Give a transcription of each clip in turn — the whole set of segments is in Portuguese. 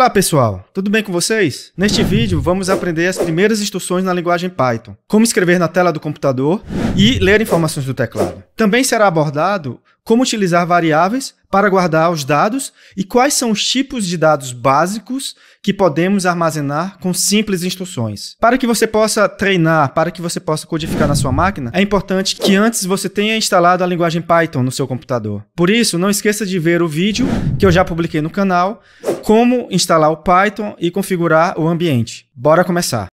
Olá pessoal, tudo bem com vocês? Neste vídeo vamos aprender as primeiras instruções na linguagem Python, como escrever na tela do computador e ler informações do teclado. Também será abordado como utilizar variáveis para guardar os dados e quais são os tipos de dados básicos que podemos armazenar com simples instruções. Para que você possa treinar, para que você possa codificar na sua máquina, é importante que antes você tenha instalado a linguagem Python no seu computador. Por isso, não esqueça de ver o vídeo que eu já publiquei no canal, como instalar o Python e configurar o ambiente. Bora começar!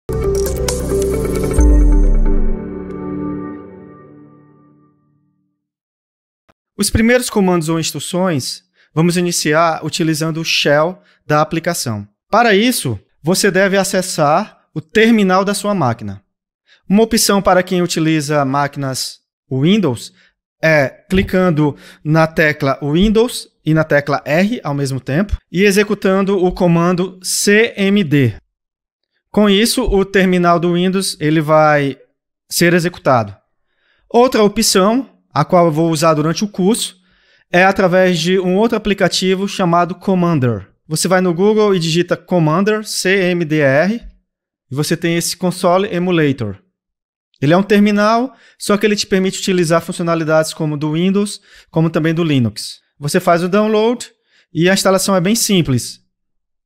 Os primeiros comandos ou instruções vamos iniciar utilizando o shell da aplicação. Para isso, você deve acessar o terminal da sua máquina. Uma opção para quem utiliza máquinas Windows é clicando na tecla Windows e na tecla R ao mesmo tempo e executando o comando CMD. Com isso, o terminal do Windows ele vai ser executado. Outra opção a qual eu vou usar durante o curso, é através de um outro aplicativo chamado Commander. Você vai no Google e digita Commander, C-M-D-R, e você tem esse console emulator. Ele é um terminal, só que ele te permite utilizar funcionalidades como do Windows, como também do Linux. Você faz o download e a instalação é bem simples.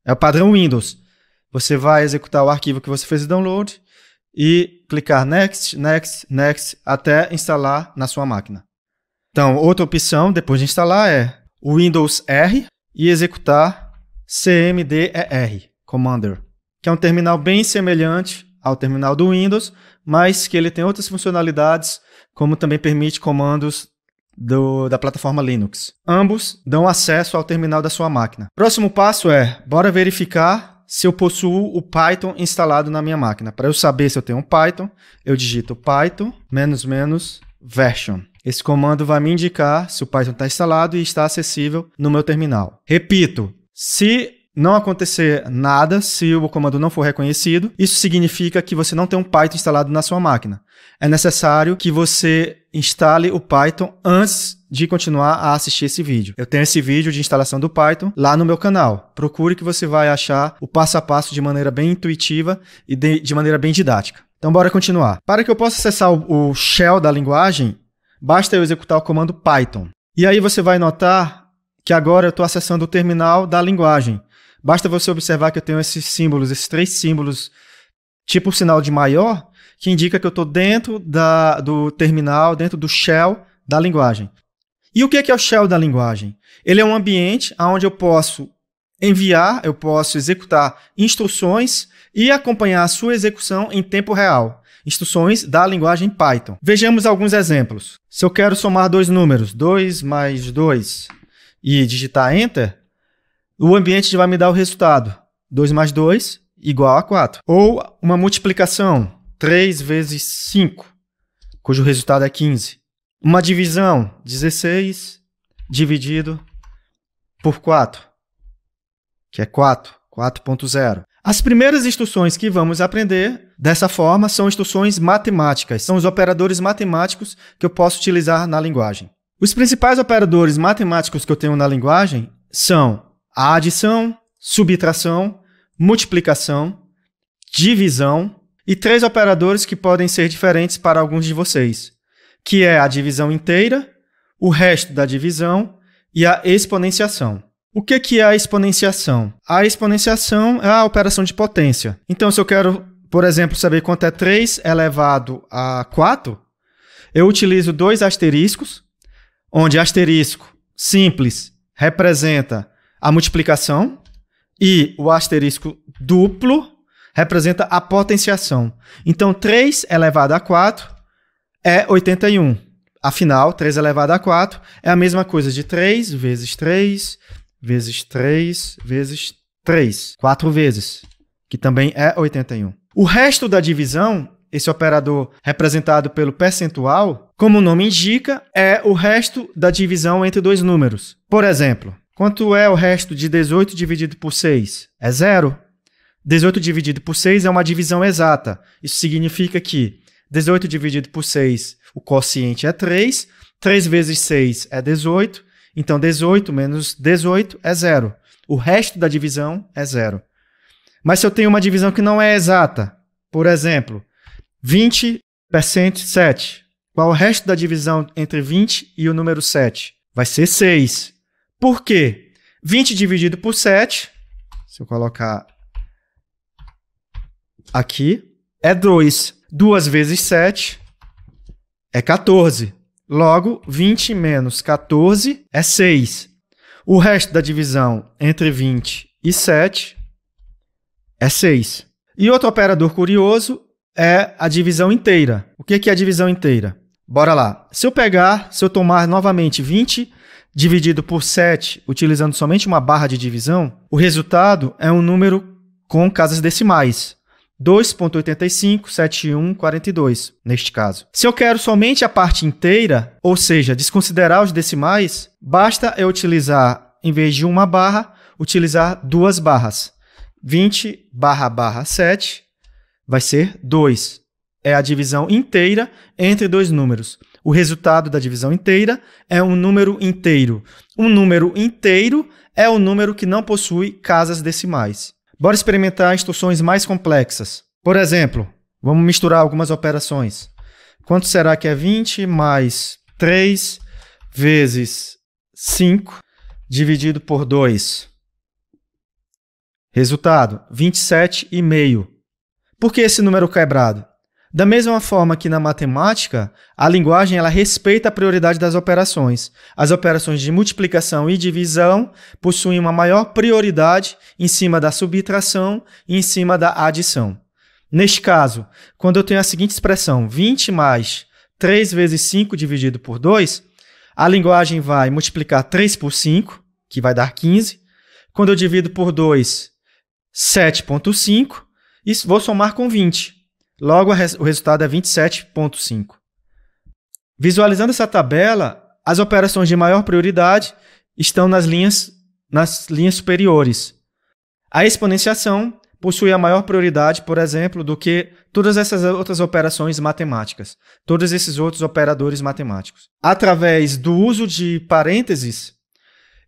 É o padrão Windows. Você vai executar o arquivo que você fez o download e clicar Next, Next, Next até instalar na sua máquina. Então, outra opção depois de instalar é Windows R e executar CMDER, Commander, que é um terminal bem semelhante ao terminal do Windows, mas que ele tem outras funcionalidades, como também permite comandos do, da plataforma Linux. Ambos dão acesso ao terminal da sua máquina. Próximo passo é, bora verificar se eu possuo o Python instalado na minha máquina. Para eu saber se eu tenho um Python, eu digito python menos menos version. Esse comando vai me indicar se o Python está instalado e está acessível no meu terminal. Repito, se não acontecer nada, se o comando não for reconhecido, isso significa que você não tem um Python instalado na sua máquina. É necessário que você instale o Python antes de continuar a assistir esse vídeo. Eu tenho esse vídeo de instalação do Python lá no meu canal. Procure que você vai achar o passo a passo de maneira bem intuitiva e de, de maneira bem didática. Então, bora continuar. Para que eu possa acessar o, o shell da linguagem, basta eu executar o comando Python. E aí você vai notar que agora eu estou acessando o terminal da linguagem. Basta você observar que eu tenho esses símbolos, esses três símbolos, tipo o sinal de maior, que indica que eu estou dentro da, do terminal, dentro do shell da linguagem. E o é que é o shell da linguagem? Ele é um ambiente onde eu posso enviar, eu posso executar instruções e acompanhar a sua execução em tempo real. Instruções da linguagem Python. Vejamos alguns exemplos. Se eu quero somar dois números, 2 mais 2, e digitar Enter, o ambiente vai me dar o resultado. 2 mais 2 igual a 4. Ou uma multiplicação, 3 vezes 5, cujo resultado é 15. Uma divisão, 16 dividido por 4, que é 4, 4.0. As primeiras instruções que vamos aprender dessa forma são instruções matemáticas, são os operadores matemáticos que eu posso utilizar na linguagem. Os principais operadores matemáticos que eu tenho na linguagem são a adição, subtração, multiplicação, divisão e três operadores que podem ser diferentes para alguns de vocês, que é a divisão inteira, o resto da divisão e a exponenciação. O que, é a exponenciação? A exponenciação é a operação de potência. Então, se eu quero, por exemplo, saber quanto é 3 elevado a 4, eu utilizo dois asteriscos, onde asterisco simples representa a multiplicação e o asterisco duplo representa a potenciação. Então, 3 elevado a 4 é 81. Afinal, 3 elevado a 4 é a mesma coisa de 3 vezes 3 vezes 3 vezes 3. 4 vezes, que também é 81. O resto da divisão, esse operador representado pelo percentual, como o nome indica, é o resto da divisão entre dois números. Por exemplo, quanto é o resto de 18 dividido por 6? É zero. 18 dividido por 6 é uma divisão exata. Isso significa que 18 dividido por 6, o quociente é 3. 3 vezes 6 é 18. Então, 18 menos 18 é zero. O resto da divisão é zero. Mas se eu tenho uma divisão que não é exata, por exemplo, 20% 7. Qual o resto da divisão entre 20 e o número 7? Vai ser 6. Por quê? 20 dividido por 7, se eu colocar aqui, é 2. 2 vezes 7 é 14. Logo, 20 menos 14 é 6. O resto da divisão entre 20 e 7 é 6. E outro operador curioso é a divisão inteira. O é que é a divisão inteira? Bora lá. Se eu pegar, se eu tomar novamente 20 dividido por 7, utilizando somente uma barra de divisão, o resultado é um número com casas decimais. 2.857142 neste caso. Se eu quero somente a parte inteira, ou seja, desconsiderar os decimais, basta eu utilizar, em vez de uma barra, utilizar duas barras. 20 barra barra 7 vai ser 2. É a divisão inteira entre dois números. O resultado da divisão inteira é um número inteiro. Um número inteiro é um número que não possui casas decimais. Bora experimentar instruções mais complexas. Por exemplo, vamos misturar algumas operações. Quanto será que é 20 mais 3 vezes 5 dividido por 2? Resultado: 27,5. Por que esse número quebrado? Da mesma forma que na matemática, a linguagem ela respeita a prioridade das operações. As operações de multiplicação e divisão possuem uma maior prioridade em cima da subtração e em cima da adição. Neste caso, quando eu tenho a seguinte expressão, 20 mais 3 vezes 5 dividido por 2, a linguagem vai multiplicar 3 por 5, que vai dar 15. Quando eu divido por 2, 7,5, e vou somar com 20. Logo, res o resultado é 27,5. Visualizando essa tabela, as operações de maior prioridade estão nas linhas, nas linhas superiores. A exponenciação possui a maior prioridade, por exemplo, do que todas essas outras operações matemáticas, todos esses outros operadores matemáticos. Através do uso de parênteses,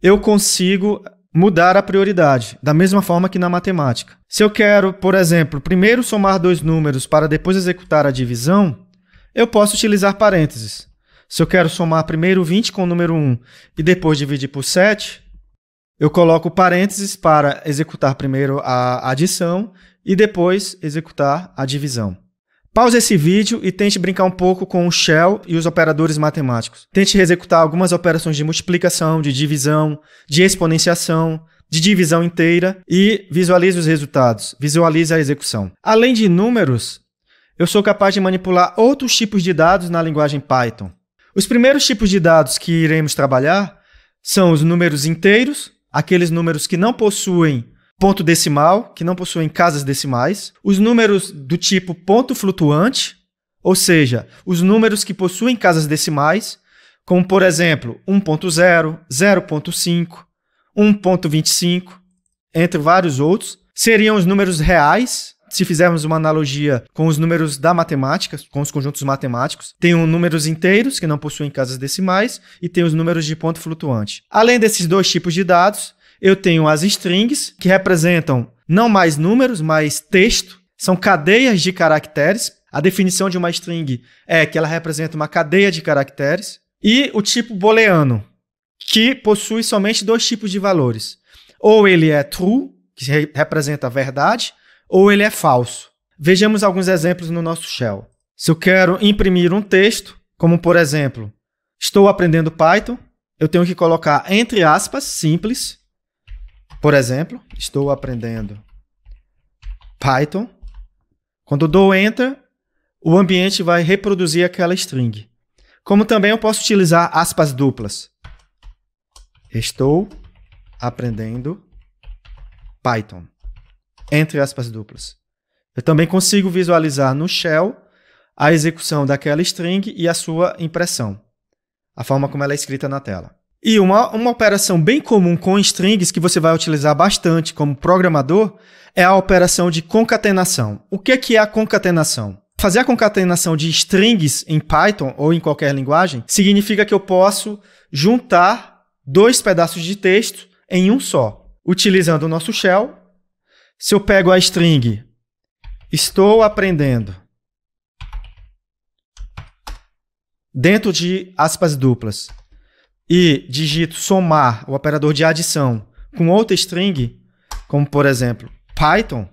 eu consigo mudar a prioridade, da mesma forma que na matemática. Se eu quero, por exemplo, primeiro somar dois números para depois executar a divisão, eu posso utilizar parênteses. Se eu quero somar primeiro 20 com o número 1 e depois dividir por 7, eu coloco parênteses para executar primeiro a adição e depois executar a divisão. Pause esse vídeo e tente brincar um pouco com o shell e os operadores matemáticos. Tente executar algumas operações de multiplicação, de divisão, de exponenciação, de divisão inteira e visualize os resultados, visualize a execução. Além de números, eu sou capaz de manipular outros tipos de dados na linguagem Python. Os primeiros tipos de dados que iremos trabalhar são os números inteiros, aqueles números que não possuem ponto decimal, que não possuem casas decimais, os números do tipo ponto flutuante, ou seja, os números que possuem casas decimais, como por exemplo 1.0, 0.5, 1.25, entre vários outros, seriam os números reais. Se fizermos uma analogia com os números da matemática, com os conjuntos matemáticos, tem os números inteiros, que não possuem casas decimais, e tem os números de ponto flutuante. Além desses dois tipos de dados, eu tenho as strings, que representam não mais números, mas texto. São cadeias de caracteres. A definição de uma string é que ela representa uma cadeia de caracteres. E o tipo booleano, que possui somente dois tipos de valores. Ou ele é true, que representa a verdade, ou ele é falso. Vejamos alguns exemplos no nosso shell. Se eu quero imprimir um texto, como por exemplo, estou aprendendo Python, eu tenho que colocar entre aspas simples por exemplo, estou aprendendo Python. Quando dou Enter, o ambiente vai reproduzir aquela string. Como também eu posso utilizar aspas duplas. Estou aprendendo Python. Entre aspas duplas. Eu também consigo visualizar no shell a execução daquela string e a sua impressão. A forma como ela é escrita na tela. E uma, uma operação bem comum com strings que você vai utilizar bastante como programador é a operação de concatenação. O que, que é a concatenação? Fazer a concatenação de strings em Python ou em qualquer linguagem significa que eu posso juntar dois pedaços de texto em um só. Utilizando o nosso shell, se eu pego a string estou aprendendo dentro de aspas duplas e digito somar o operador de adição com outra string, como por exemplo Python,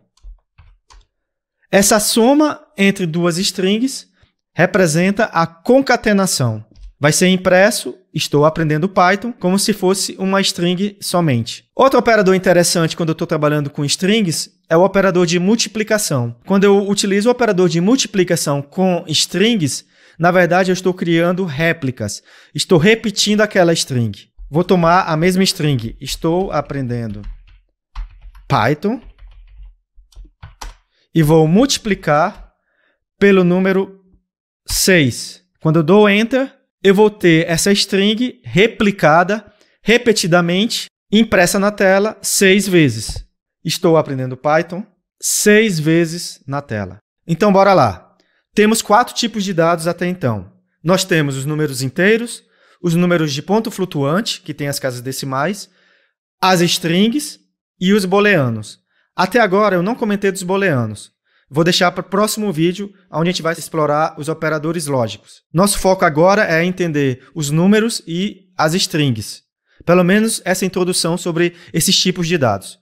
essa soma entre duas strings representa a concatenação. Vai ser impresso, estou aprendendo Python, como se fosse uma string somente. Outro operador interessante quando eu estou trabalhando com strings é o operador de multiplicação. Quando eu utilizo o operador de multiplicação com strings, na verdade, eu estou criando réplicas. Estou repetindo aquela string. Vou tomar a mesma string. Estou aprendendo Python e vou multiplicar pelo número 6. Quando eu dou enter, eu vou ter essa string replicada repetidamente impressa na tela seis vezes. Estou aprendendo Python seis vezes na tela. Então bora lá. Temos quatro tipos de dados até então. Nós temos os números inteiros, os números de ponto flutuante, que tem as casas decimais, as strings e os booleanos. Até agora eu não comentei dos booleanos. Vou deixar para o próximo vídeo, onde a gente vai explorar os operadores lógicos. Nosso foco agora é entender os números e as strings. Pelo menos essa introdução sobre esses tipos de dados.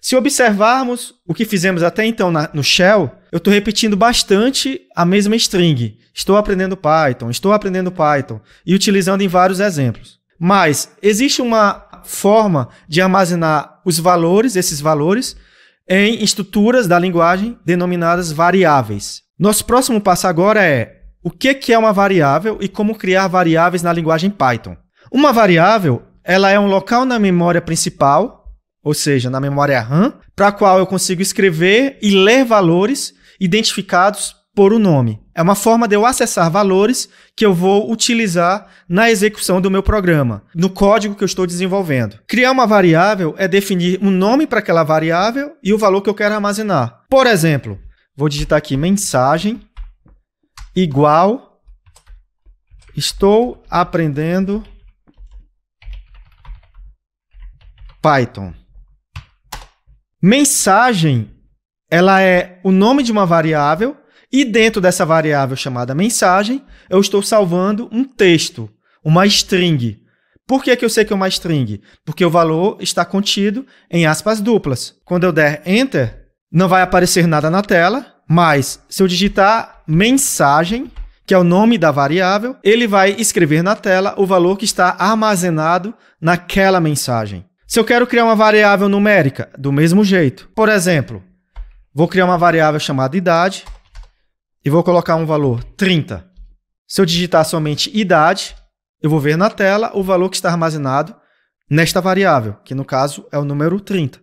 Se observarmos o que fizemos até então na, no shell, eu estou repetindo bastante a mesma string. Estou aprendendo Python, estou aprendendo Python e utilizando em vários exemplos. Mas existe uma forma de armazenar os valores, esses valores, em estruturas da linguagem denominadas variáveis. Nosso próximo passo agora é o que é uma variável e como criar variáveis na linguagem Python. Uma variável ela é um local na memória principal ou seja, na memória RAM, para a qual eu consigo escrever e ler valores identificados por o um nome. É uma forma de eu acessar valores que eu vou utilizar na execução do meu programa, no código que eu estou desenvolvendo. Criar uma variável é definir um nome para aquela variável e o valor que eu quero armazenar. Por exemplo, vou digitar aqui mensagem igual estou aprendendo Python. Mensagem, ela é o nome de uma variável e dentro dessa variável chamada mensagem, eu estou salvando um texto, uma string. Por que, que eu sei que é uma string? Porque o valor está contido em aspas duplas. Quando eu der Enter, não vai aparecer nada na tela, mas se eu digitar mensagem, que é o nome da variável, ele vai escrever na tela o valor que está armazenado naquela mensagem. Se eu quero criar uma variável numérica, do mesmo jeito. Por exemplo, vou criar uma variável chamada idade e vou colocar um valor 30. Se eu digitar somente idade, eu vou ver na tela o valor que está armazenado nesta variável, que no caso é o número 30.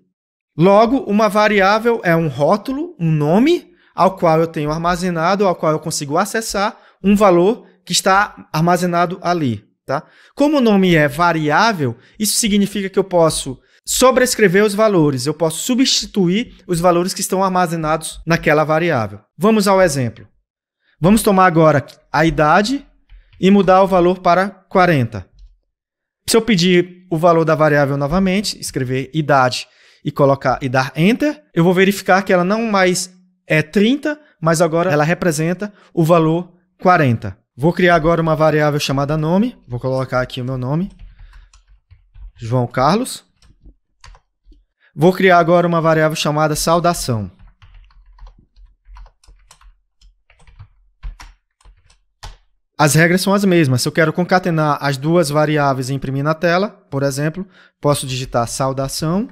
Logo, uma variável é um rótulo, um nome, ao qual eu tenho armazenado, ao qual eu consigo acessar um valor que está armazenado ali. Tá? Como o nome é variável, isso significa que eu posso sobrescrever os valores, eu posso substituir os valores que estão armazenados naquela variável. Vamos ao exemplo. Vamos tomar agora a idade e mudar o valor para 40. Se eu pedir o valor da variável novamente, escrever idade e colocar e dar enter, eu vou verificar que ela não mais é 30, mas agora ela representa o valor 40. Vou criar agora uma variável chamada nome. Vou colocar aqui o meu nome. João Carlos. Vou criar agora uma variável chamada saudação. As regras são as mesmas. Se eu quero concatenar as duas variáveis e imprimir na tela, por exemplo, posso digitar saudação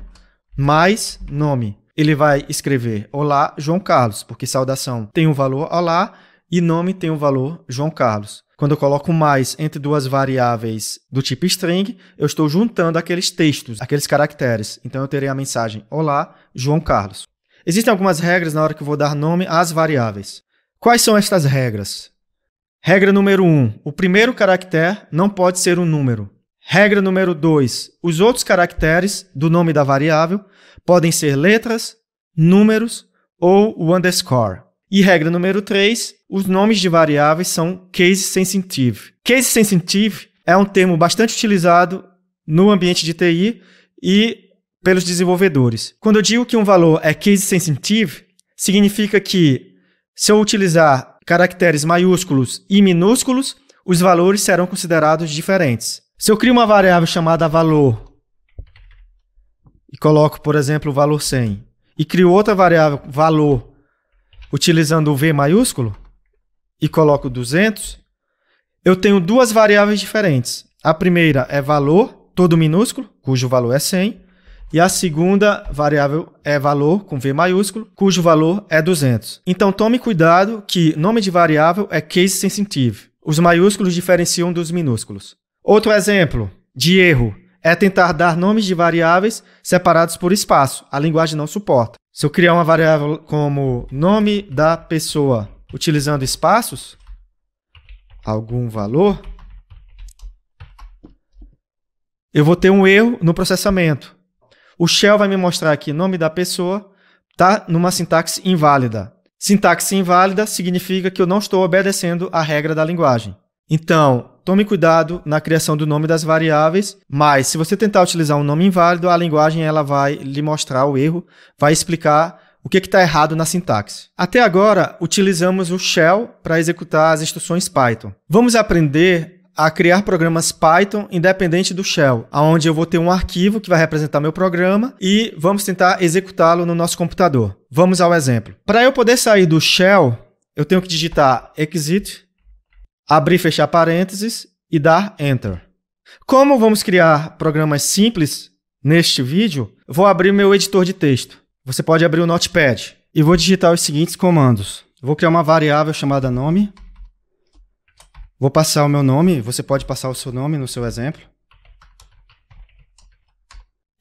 mais nome. Ele vai escrever Olá, João Carlos, porque saudação tem um valor Olá e nome tem o valor João Carlos. Quando eu coloco mais entre duas variáveis do tipo string, eu estou juntando aqueles textos, aqueles caracteres. Então eu terei a mensagem: Olá, João Carlos. Existem algumas regras na hora que eu vou dar nome às variáveis. Quais são estas regras? Regra número 1: um, o primeiro caractere não pode ser um número. Regra número 2: os outros caracteres do nome da variável podem ser letras, números ou o underscore. E regra número 3: os nomes de variáveis são case sensitive. Case sensitive é um termo bastante utilizado no ambiente de TI e pelos desenvolvedores. Quando eu digo que um valor é case sensitive, significa que se eu utilizar caracteres maiúsculos e minúsculos, os valores serão considerados diferentes. Se eu crio uma variável chamada valor e coloco, por exemplo, o valor 100 e crio outra variável valor utilizando o V maiúsculo, e coloco 200, eu tenho duas variáveis diferentes. A primeira é valor, todo minúsculo, cujo valor é 100, e a segunda variável é valor, com V maiúsculo, cujo valor é 200. Então tome cuidado que nome de variável é case sensitive. Os maiúsculos diferenciam dos minúsculos. Outro exemplo de erro é tentar dar nomes de variáveis separados por espaço. A linguagem não suporta. Se eu criar uma variável como nome da pessoa utilizando espaços, algum valor, eu vou ter um erro no processamento. O shell vai me mostrar aqui nome da pessoa, está numa sintaxe inválida. Sintaxe inválida significa que eu não estou obedecendo a regra da linguagem. Então, tome cuidado na criação do nome das variáveis, mas se você tentar utilizar um nome inválido, a linguagem ela vai lhe mostrar o erro, vai explicar o que é está errado na sintaxe. Até agora, utilizamos o shell para executar as instruções Python. Vamos aprender a criar programas Python independente do shell, onde eu vou ter um arquivo que vai representar meu programa e vamos tentar executá-lo no nosso computador. Vamos ao exemplo. Para eu poder sair do shell, eu tenho que digitar exit, abrir e fechar parênteses e dar enter. Como vamos criar programas simples neste vídeo, vou abrir meu editor de texto. Você pode abrir o Notepad e vou digitar os seguintes comandos. Vou criar uma variável chamada nome. Vou passar o meu nome, você pode passar o seu nome no seu exemplo.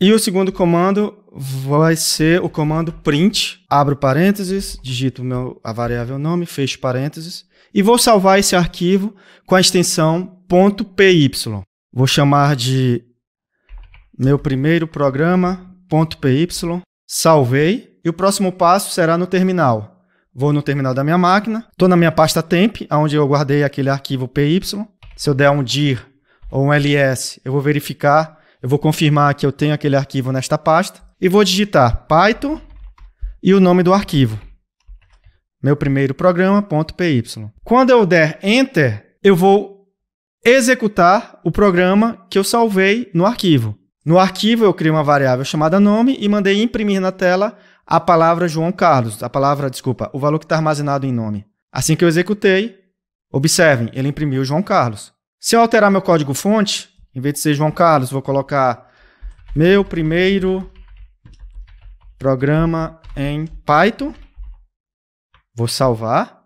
E o segundo comando vai ser o comando print. Abro parênteses, digito meu, a variável nome, fecho parênteses. E vou salvar esse arquivo com a extensão .py. Vou chamar de meu primeiro programa.py salvei e o próximo passo será no terminal. Vou no terminal da minha máquina, estou na minha pasta temp, onde eu guardei aquele arquivo py. Se eu der um dir ou um ls, eu vou verificar, eu vou confirmar que eu tenho aquele arquivo nesta pasta e vou digitar python e o nome do arquivo. Meu primeiro programa.py. Quando eu der enter, eu vou executar o programa que eu salvei no arquivo. No arquivo, eu criei uma variável chamada nome e mandei imprimir na tela a palavra João Carlos, a palavra, desculpa, o valor que está armazenado em nome. Assim que eu executei, observem, ele imprimiu João Carlos. Se eu alterar meu código fonte, em vez de ser João Carlos, vou colocar meu primeiro programa em Python. Vou salvar,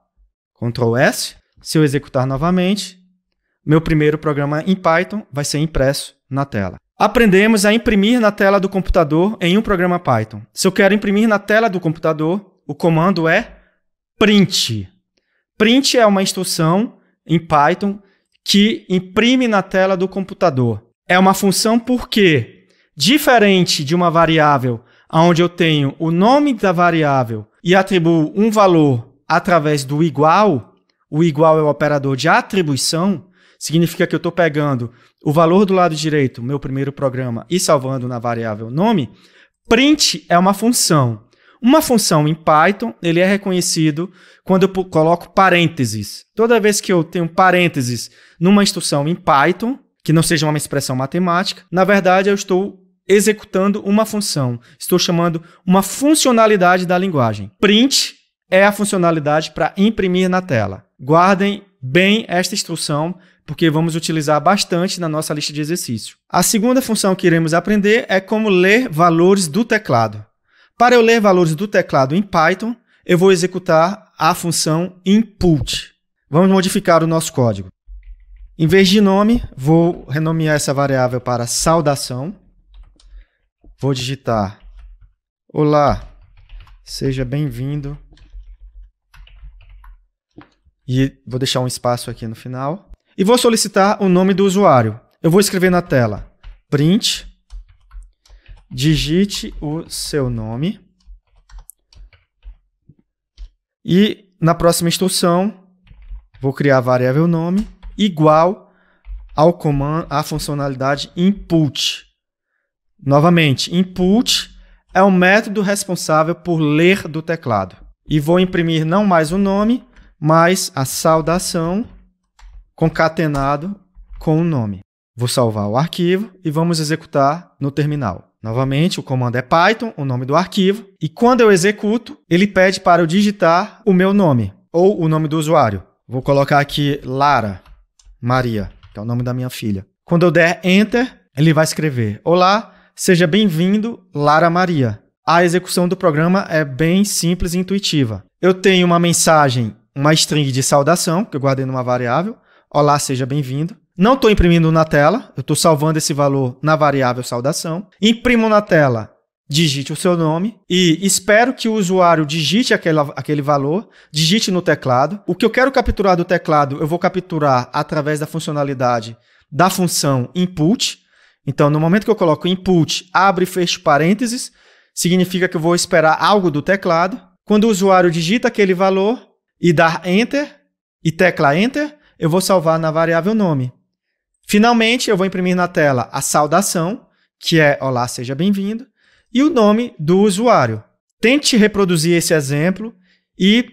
Ctrl S. Se eu executar novamente, meu primeiro programa em Python vai ser impresso na tela. Aprendemos a imprimir na tela do computador em um programa Python. Se eu quero imprimir na tela do computador, o comando é print. Print é uma instrução em Python que imprime na tela do computador. É uma função porque, diferente de uma variável onde eu tenho o nome da variável e atribuo um valor através do igual, o igual é o operador de atribuição, significa que eu estou pegando o valor do lado direito, meu primeiro programa, e salvando na variável nome, print é uma função. Uma função em Python, ele é reconhecido quando eu coloco parênteses. Toda vez que eu tenho parênteses numa instrução em Python, que não seja uma expressão matemática, na verdade eu estou executando uma função. Estou chamando uma funcionalidade da linguagem. Print é a funcionalidade para imprimir na tela. Guardem bem esta instrução porque vamos utilizar bastante na nossa lista de exercícios. A segunda função que iremos aprender é como ler valores do teclado. Para eu ler valores do teclado em Python, eu vou executar a função input. Vamos modificar o nosso código. Em vez de nome, vou renomear essa variável para saudação. Vou digitar Olá, seja bem-vindo. E vou deixar um espaço aqui no final e vou solicitar o nome do usuário. Eu vou escrever na tela print, digite o seu nome e na próxima instrução vou criar a variável nome igual ao comando à funcionalidade input. Novamente, input é o método responsável por ler do teclado. E vou imprimir não mais o nome, mas a saudação concatenado com o nome. Vou salvar o arquivo e vamos executar no terminal. Novamente, o comando é Python, o nome do arquivo, e quando eu executo, ele pede para eu digitar o meu nome ou o nome do usuário. Vou colocar aqui Lara Maria, que é o nome da minha filha. Quando eu der Enter, ele vai escrever: Olá, seja bem-vindo, Lara Maria. A execução do programa é bem simples e intuitiva. Eu tenho uma mensagem, uma string de saudação, que eu guardei numa variável. Olá, seja bem-vindo. Não estou imprimindo na tela, eu estou salvando esse valor na variável saudação. Imprimo na tela, digite o seu nome e espero que o usuário digite aquela, aquele valor, digite no teclado. O que eu quero capturar do teclado, eu vou capturar através da funcionalidade da função input. Então, no momento que eu coloco input, abre e fecha parênteses, significa que eu vou esperar algo do teclado. Quando o usuário digita aquele valor e dar enter e tecla enter, eu vou salvar na variável nome. Finalmente, eu vou imprimir na tela a saudação, que é Olá, seja bem-vindo, e o nome do usuário. Tente reproduzir esse exemplo e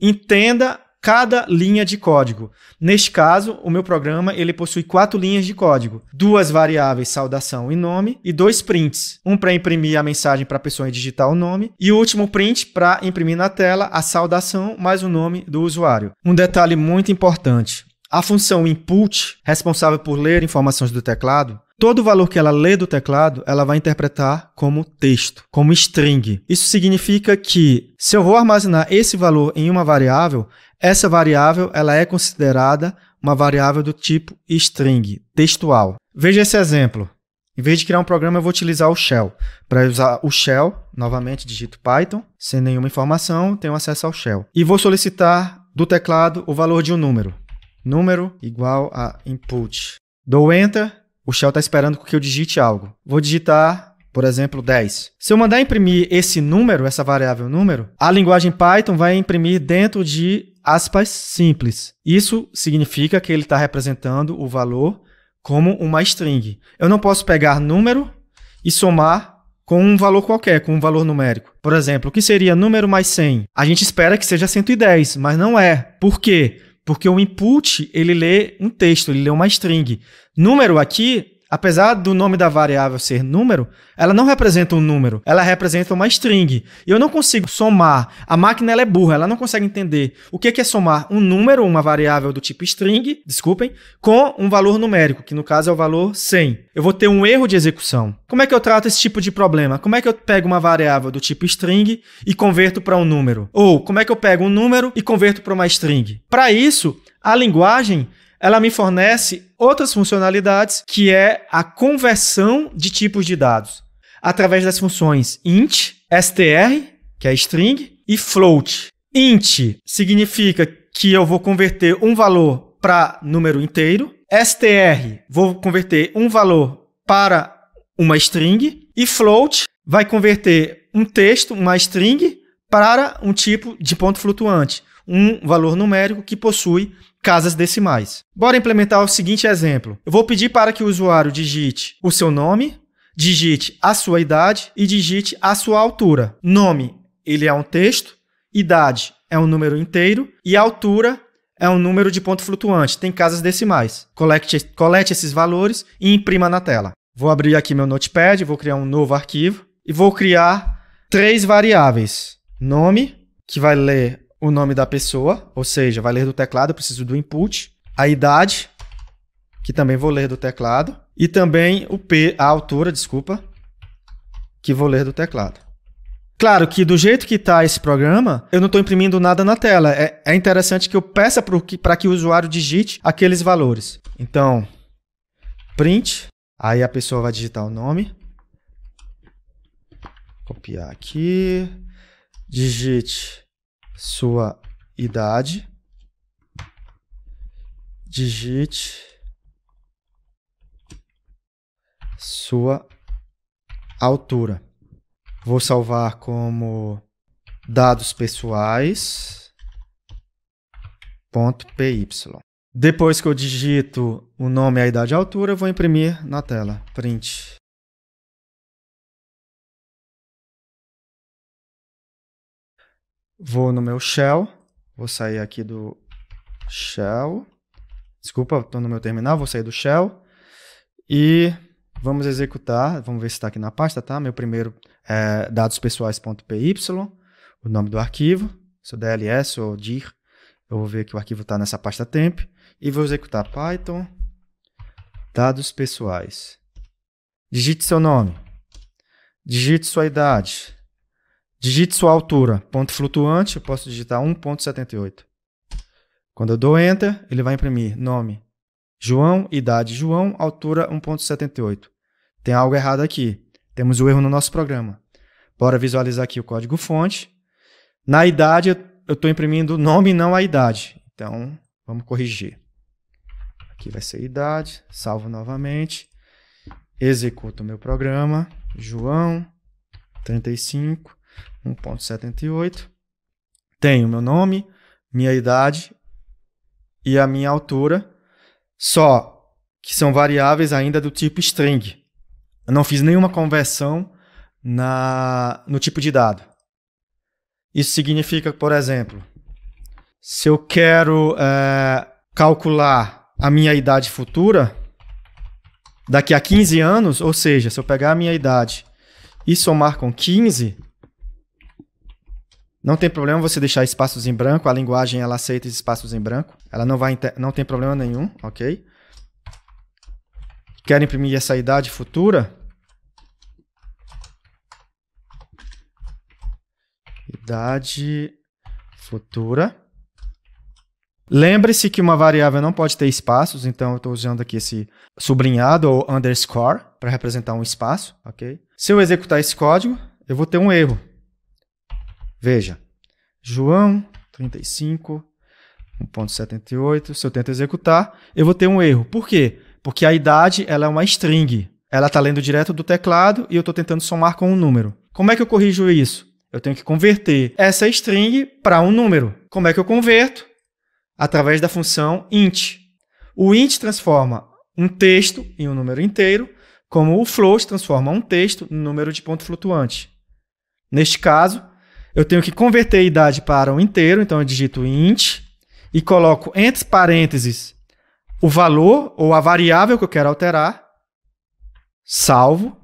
entenda cada linha de código. Neste caso, o meu programa ele possui quatro linhas de código, duas variáveis saudação e nome e dois prints, um para imprimir a mensagem para a pessoa digitar o nome e o último print para imprimir na tela a saudação mais o nome do usuário. Um detalhe muito importante: a função input, responsável por ler informações do teclado, todo o valor que ela lê do teclado, ela vai interpretar como texto, como string. Isso significa que se eu vou armazenar esse valor em uma variável, essa variável ela é considerada uma variável do tipo string, textual. Veja esse exemplo. Em vez de criar um programa, eu vou utilizar o shell. Para usar o shell, novamente digito Python, sem nenhuma informação, tenho acesso ao shell. E vou solicitar do teclado o valor de um número número igual a input. Dou enter, o shell está esperando que eu digite algo. Vou digitar, por exemplo, 10. Se eu mandar imprimir esse número, essa variável número, a linguagem Python vai imprimir dentro de aspas simples. Isso significa que ele está representando o valor como uma string. Eu não posso pegar número e somar com um valor qualquer, com um valor numérico. Por exemplo, o que seria número mais 100? A gente espera que seja 110, mas não é. Por quê? Porque o input, ele lê um texto, ele lê uma string. Número aqui apesar do nome da variável ser número, ela não representa um número, ela representa uma string. E eu não consigo somar. A máquina é burra, ela não consegue entender o que é somar um número, uma variável do tipo string, desculpem, com um valor numérico, que no caso é o valor 100. Eu vou ter um erro de execução. Como é que eu trato esse tipo de problema? Como é que eu pego uma variável do tipo string e converto para um número? Ou como é que eu pego um número e converto para uma string? Para isso, a linguagem ela me fornece outras funcionalidades, que é a conversão de tipos de dados, através das funções int, str, que é string, e float. Int significa que eu vou converter um valor para número inteiro, str, vou converter um valor para uma string, e float vai converter um texto, uma string, para um tipo de ponto flutuante um valor numérico que possui casas decimais. Bora implementar o seguinte exemplo. Eu vou pedir para que o usuário digite o seu nome, digite a sua idade e digite a sua altura. Nome, ele é um texto, idade é um número inteiro e altura é um número de ponto flutuante, tem casas decimais. Colete, colete esses valores e imprima na tela. Vou abrir aqui meu notepad, vou criar um novo arquivo e vou criar três variáveis. Nome, que vai ler o nome da pessoa, ou seja, vai ler do teclado, eu preciso do input, a idade, que também vou ler do teclado, e também o P, a altura, desculpa, que vou ler do teclado. Claro que do jeito que está esse programa, eu não estou imprimindo nada na tela. É, é interessante que eu peça para que, que o usuário digite aqueles valores. Então, print, aí a pessoa vai digitar o nome. Copiar aqui. Digite sua idade, digite sua altura. Vou salvar como dados pessoais ponto .py. Depois que eu digito o nome, a idade e a altura, eu vou imprimir na tela. Print. Vou no meu shell. Vou sair aqui do shell. Desculpa, estou no meu terminal. Vou sair do shell. E vamos executar. Vamos ver se está aqui na pasta, tá? Meu primeiro é dadospessoais.py, o nome do arquivo. Se o DLS ou dir, eu vou ver que o arquivo está nessa pasta temp. E vou executar Python dados pessoais. Digite seu nome. Digite sua idade. Digite sua altura. Ponto flutuante, eu posso digitar 1.78. Quando eu dou Enter, ele vai imprimir nome João, idade João, altura 1.78. Tem algo errado aqui. Temos o um erro no nosso programa. Bora visualizar aqui o código fonte. Na idade, eu estou imprimindo o nome e não a idade. Então, vamos corrigir. Aqui vai ser idade. Salvo novamente. Executo o meu programa. João, 35 1.78. Tenho meu nome, minha idade e a minha altura, só que são variáveis ainda do tipo string. Eu não fiz nenhuma conversão na, no tipo de dado. Isso significa, por exemplo, se eu quero é, calcular a minha idade futura, daqui a 15 anos, ou seja, se eu pegar a minha idade e somar com 15, não tem problema você deixar espaços em branco, a linguagem ela aceita espaços em branco. Ela não vai não tem problema nenhum, OK? Quer imprimir essa idade futura? Idade futura. Lembre-se que uma variável não pode ter espaços, então eu estou usando aqui esse sublinhado ou underscore para representar um espaço, ok? Se eu executar esse código, eu vou ter um erro. Veja, João 35, 1.78, se eu tento executar, eu vou ter um erro. Por quê? Porque a idade ela é uma string. Ela está lendo direto do teclado e eu estou tentando somar com um número. Como é que eu corrijo isso? Eu tenho que converter essa string para um número. Como é que eu converto? Através da função int. O int transforma um texto em um número inteiro, como o float transforma um texto em um número de ponto flutuante. Neste caso, eu tenho que converter a idade para um inteiro, então eu digito int e coloco entre parênteses o valor ou a variável que eu quero alterar, salvo,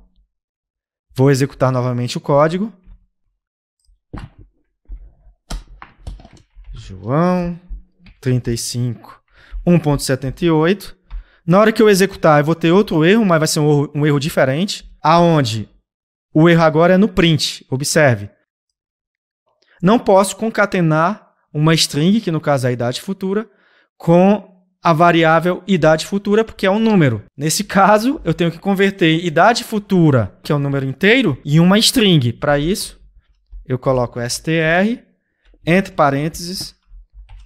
vou executar novamente o código. João 35 1.78. Na hora que eu executar, eu vou ter outro erro, mas vai ser um erro, um erro diferente, aonde o erro agora é no print. Observe. Não posso concatenar uma string, que no caso é a idade futura, com a variável idade futura, porque é um número. Nesse caso, eu tenho que converter idade futura, que é o um número inteiro, em uma string. Para isso, eu coloco str, entre parênteses,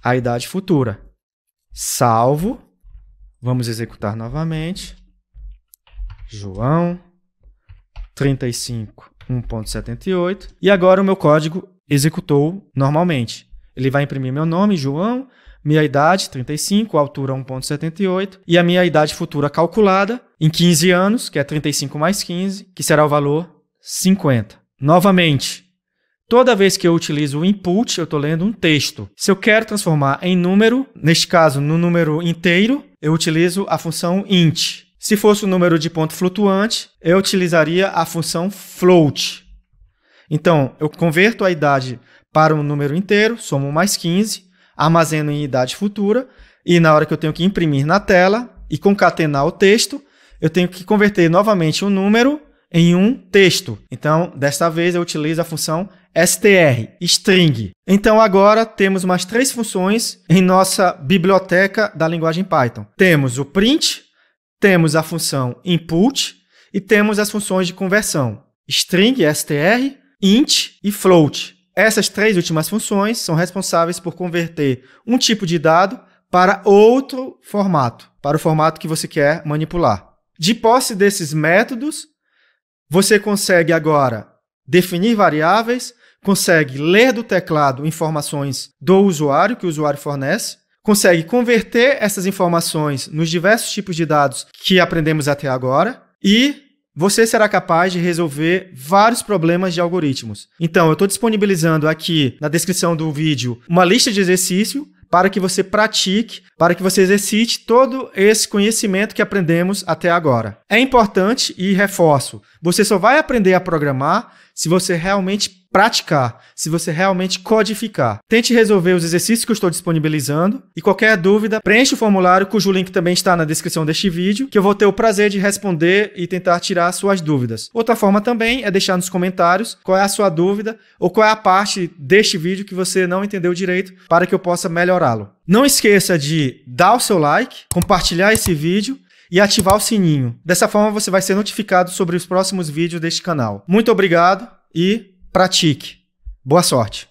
a idade futura. Salvo. Vamos executar novamente. João 35 1.78. E agora o meu código executou normalmente. Ele vai imprimir meu nome, João, minha idade, 35, altura 1,78, e a minha idade futura calculada em 15 anos, que é 35 mais 15, que será o valor 50. Novamente, toda vez que eu utilizo o input, eu estou lendo um texto. Se eu quero transformar em número, neste caso no número inteiro, eu utilizo a função int. Se fosse o um número de ponto flutuante, eu utilizaria a função float. Então, eu converto a idade para um número inteiro, somo mais 15, armazeno em idade futura, e na hora que eu tenho que imprimir na tela e concatenar o texto, eu tenho que converter novamente o um número em um texto. Então, desta vez eu utilizo a função str, string. Então, agora temos mais três funções em nossa biblioteca da linguagem Python. Temos o print, temos a função input e temos as funções de conversão, string, str int e float. Essas três últimas funções são responsáveis por converter um tipo de dado para outro formato, para o formato que você quer manipular. De posse desses métodos, você consegue agora definir variáveis, consegue ler do teclado informações do usuário que o usuário fornece, consegue converter essas informações nos diversos tipos de dados que aprendemos até agora e você será capaz de resolver vários problemas de algoritmos. Então, eu estou disponibilizando aqui na descrição do vídeo uma lista de exercício para que você pratique, para que você exercite todo esse conhecimento que aprendemos até agora. É importante e reforço: você só vai aprender a programar se você realmente praticar, se você realmente codificar. Tente resolver os exercícios que eu estou disponibilizando e qualquer dúvida, preencha o formulário cujo link também está na descrição deste vídeo, que eu vou ter o prazer de responder e tentar tirar suas dúvidas. Outra forma também é deixar nos comentários qual é a sua dúvida ou qual é a parte deste vídeo que você não entendeu direito para que eu possa melhorá-lo. Não esqueça de dar o seu like, compartilhar esse vídeo e ativar o sininho. Dessa forma você vai ser notificado sobre os próximos vídeos deste canal. Muito obrigado e pratique. Boa sorte.